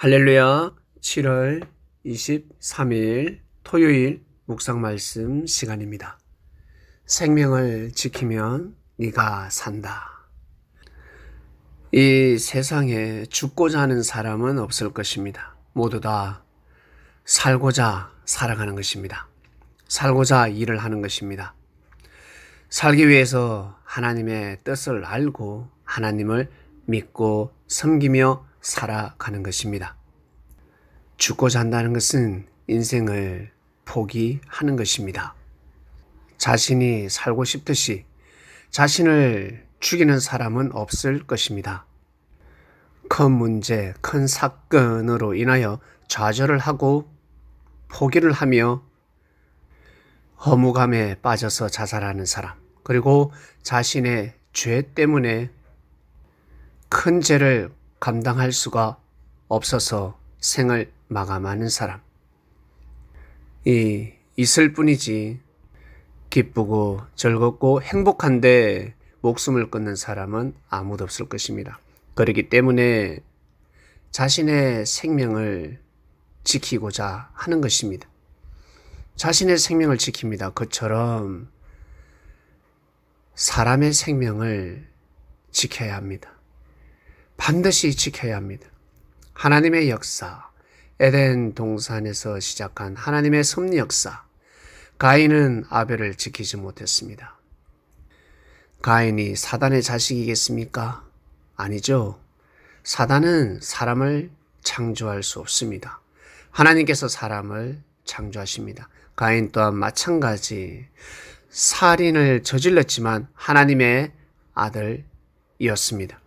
할렐루야 7월 23일 토요일 묵상 말씀 시간입니다. 생명을 지키면 네가 산다. 이 세상에 죽고자 하는 사람은 없을 것입니다. 모두 다 살고자 살아가는 것입니다. 살고자 일을 하는 것입니다. 살기 위해서 하나님의 뜻을 알고 하나님을 믿고 섬기며 살아가는 것입니다. 죽고 잔다는 것은 인생을 포기하는 것입니다. 자신이 살고 싶듯이 자신을 죽이는 사람은 없을 것입니다. 큰 문제, 큰 사건으로 인하여 좌절을 하고 포기를 하며 허무감에 빠져서 자살하는 사람, 그리고 자신의 죄 때문에 큰 죄를 감당할 수가 없어서 생을 마감하는 사람. 이 있을 뿐이지 기쁘고 즐겁고 행복한데 목숨을 끊는 사람은 아무도 없을 것입니다. 그렇기 때문에 자신의 생명을 지키고자 하는 것입니다. 자신의 생명을 지킵니다. 그처럼 사람의 생명을 지켜야 합니다. 반드시 지켜야 합니다. 하나님의 역사, 에덴 동산에서 시작한 하나님의 섭리 역사, 가인은 아벨을 지키지 못했습니다. 가인이 사단의 자식이겠습니까? 아니죠. 사단은 사람을 창조할 수 없습니다. 하나님께서 사람을 창조하십니다. 가인 또한 마찬가지 살인을 저질렀지만 하나님의 아들이었습니다.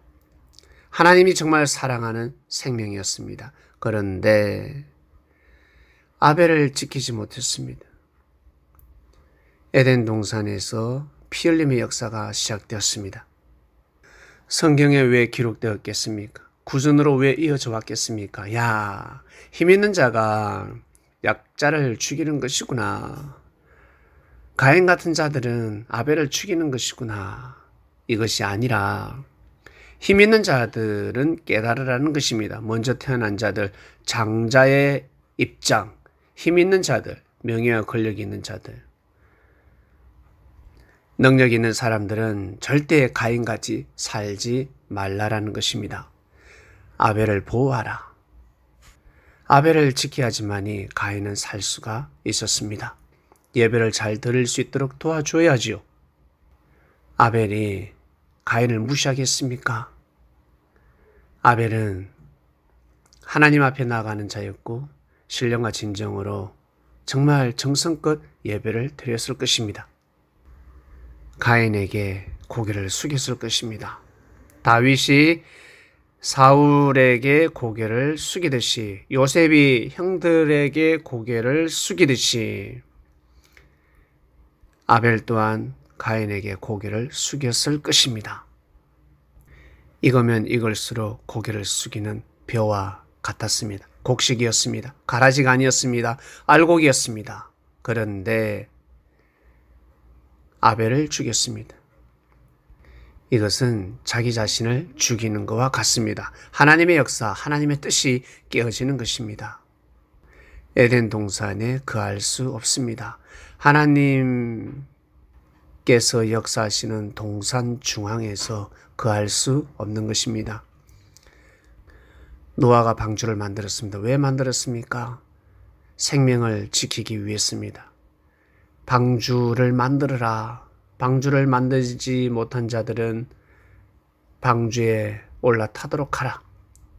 하나님이 정말 사랑하는 생명이었습니다. 그런데 아벨을 지키지 못했습니다. 에덴 동산에서 피 흘림의 역사가 시작되었습니다. 성경에 왜 기록되었겠습니까? 구전으로 왜 이어져 왔겠습니까? 야, 힘 있는 자가 약자를 죽이는 것이구나. 가인 같은 자들은 아벨을 죽이는 것이구나. 이것이 아니라 힘 있는 자들은 깨달으라는 것입니다. 먼저 태어난 자들, 장자의 입장, 힘 있는 자들, 명예와 권력 있는 자들. 능력 있는 사람들은 절대 가인같이 살지 말라라는 것입니다. 아벨을 보호하라. 아벨을 지켜야지만이 가인은 살 수가 있었습니다. 예배를 잘 드릴 수 있도록 도와줘야지요. 아벨이 가인을 무시하겠습니까? 아벨은 하나님 앞에 나가는 자였고 신령과 진정으로 정말 정성껏 예배를 드렸을 것입니다. 가인에게 고개를 숙였을 것입니다. 다윗이 사울에게 고개를 숙이듯이 요셉이 형들에게 고개를 숙이듯이 아벨 또한 가인에게 고개를 숙였을 것입니다. 익으면 익을수록 고개를 숙이는 벼와 같았습니다. 곡식이었습니다. 가라지가 아니었습니다. 알곡이었습니다. 그런데 아벨을 죽였습니다. 이것은 자기 자신을 죽이는 것과 같습니다. 하나님의 역사, 하나님의 뜻이 깨어지는 것입니다. 에덴 동산에 그할 수 없습니다. 하나님 께서 역사하시는 동산 중앙에서 그할 수 없는 것입니다. 노아가 방주를 만들었습니다. 왜 만들었습니까? 생명을 지키기 위해서입니다. 방주를 만들어라. 방주를 만들지 못한 자들은 방주에 올라타도록 하라.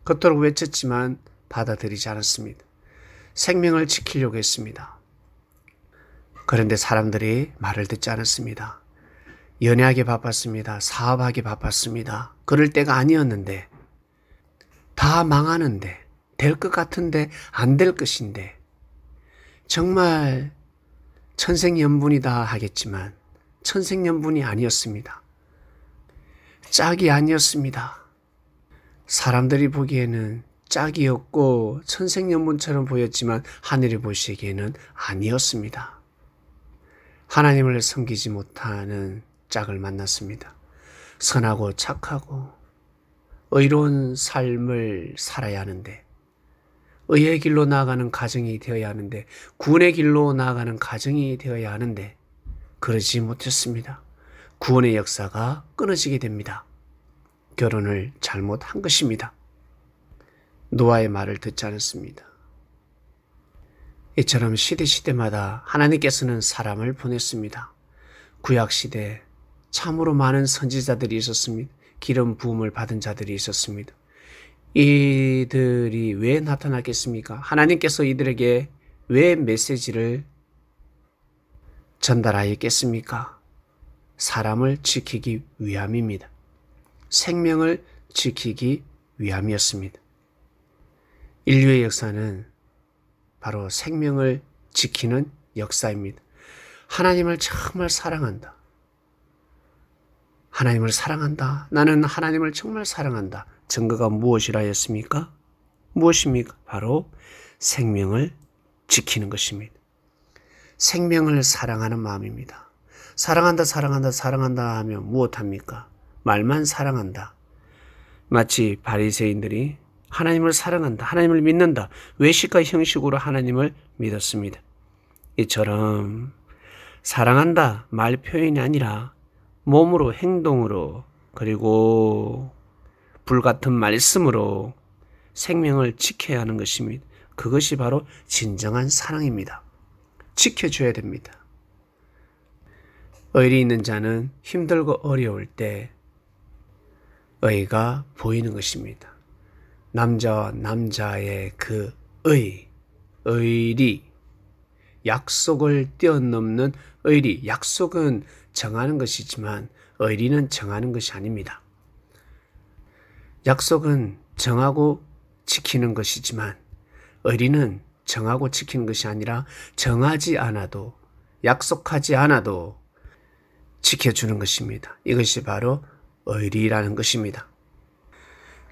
그토록 외쳤지만 받아들이지 않았습니다. 생명을 지키려고 했습니다. 그런데 사람들이 말을 듣지 않았습니다. 연애하기 바빴습니다. 사업하기 바빴습니다. 그럴 때가 아니었는데 다 망하는데 될 것 같은데 안 될 것인데 정말 천생연분이다 하겠지만 천생연분이 아니었습니다. 짝이 아니었습니다. 사람들이 보기에는 짝이었고 천생연분처럼 보였지만 하늘이 보시기에는 아니었습니다. 하나님을 섬기지 못하는 짝을 만났습니다. 선하고 착하고 의로운 삶을 살아야 하는데 의의 길로 나아가는 가정이 되어야 하는데 구원의 길로 나아가는 가정이 되어야 하는데 그러지 못했습니다. 구원의 역사가 끊어지게 됩니다. 결혼을 잘못한 것입니다. 노아의 말을 듣지 않았습니다. 이처럼 시대시대마다 하나님께서는 사람을 보냈습니다. 구약시대에 참으로 많은 선지자들이 있었습니다. 기름 부음을 받은 자들이 있었습니다. 이들이 왜 나타났겠습니까? 하나님께서 이들에게 왜 메시지를 전달하였겠습니까? 사람을 지키기 위함입니다. 생명을 지키기 위함이었습니다. 인류의 역사는 바로 생명을 지키는 역사입니다. 하나님을 정말 사랑한다. 하나님을 사랑한다. 나는 하나님을 정말 사랑한다. 증거가 무엇이라 했습니까? 무엇입니까? 바로 생명을 지키는 것입니다. 생명을 사랑하는 마음입니다. 사랑한다, 사랑한다, 사랑한다 하면 무엇합니까? 말만 사랑한다. 마치 바리새인들이 하나님을 사랑한다. 하나님을 믿는다. 외식과 형식으로 하나님을 믿었습니다. 이처럼 사랑한다 말 표현이 아니라 몸으로 행동으로 그리고 불같은 말씀으로 생명을 지켜야 하는 것입니다. 그것이 바로 진정한 사랑입니다. 지켜줘야 됩니다. 의리 있는 자는 힘들고 어려울 때 의가 보이는 것입니다. 남자와 남자의 그 의, 의리, 약속을 뛰어넘는 의리. 약속은 정하는 것이지만 의리는 정하는 것이 아닙니다. 약속은 정하고 지키는 것이지만 의리는 정하고 지키는 것이 아니라 정하지 않아도 약속하지 않아도 지켜주는 것입니다. 이것이 바로 의리라는 것입니다.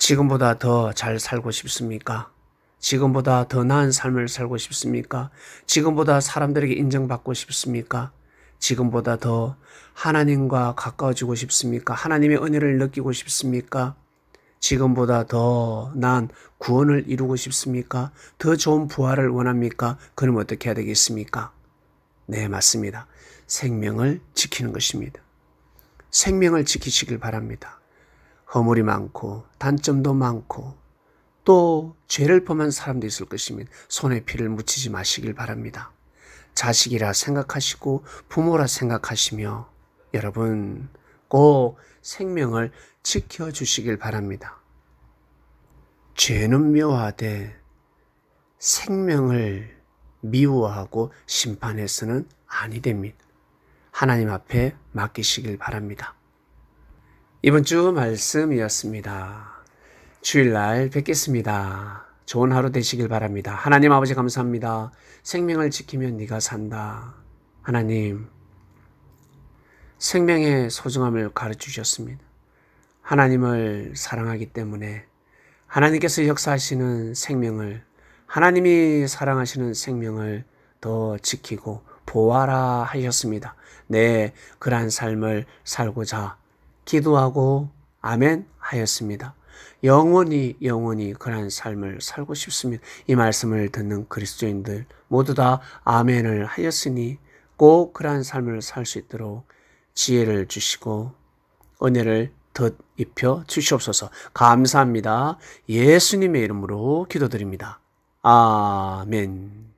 지금보다 더 잘 살고 싶습니까? 지금보다 더 나은 삶을 살고 싶습니까? 지금보다 사람들에게 인정받고 싶습니까? 지금보다 더 하나님과 가까워지고 싶습니까? 하나님의 은혜를 느끼고 싶습니까? 지금보다 더 나은 구원을 이루고 싶습니까? 더 좋은 부활을 원합니까? 그럼 어떻게 해야 되겠습니까? 네, 맞습니다. 생명을 지키는 것입니다. 생명을 지키시길 바랍니다. 허물이 많고 단점도 많고 또 죄를 범한 사람도 있을 것입니다. 손에 피를 묻히지 마시길 바랍니다. 자식이라 생각하시고 부모라 생각하시며 여러분 꼭 생명을 지켜주시길 바랍니다. 죄는 묘하되 생명을 미워하고 심판해서는 아니 됩니다. 하나님 앞에 맡기시길 바랍니다. 이번 주 말씀이었습니다. 주일날 뵙겠습니다. 좋은 하루 되시길 바랍니다. 하나님 아버지 감사합니다. 생명을 지키면 네가 산다. 하나님 생명의 소중함을 가르쳐 주셨습니다. 하나님을 사랑하기 때문에 하나님께서 역사하시는 생명을 하나님이 사랑하시는 생명을 더 지키고 보아라 하셨습니다. 내 네, 그러한 삶을 살고자 기도하고 아멘 하였습니다. 영원히 영원히 그러 삶을 살고 싶습니다. 이 말씀을 듣는 그리스도인들 모두 다 아멘을 하였으니 꼭그러 삶을 살 수 있도록 지혜를 주시고 은혜를 덧 입혀 주시옵소서. 감사합니다. 예수님의 이름으로 기도드립니다. 아멘.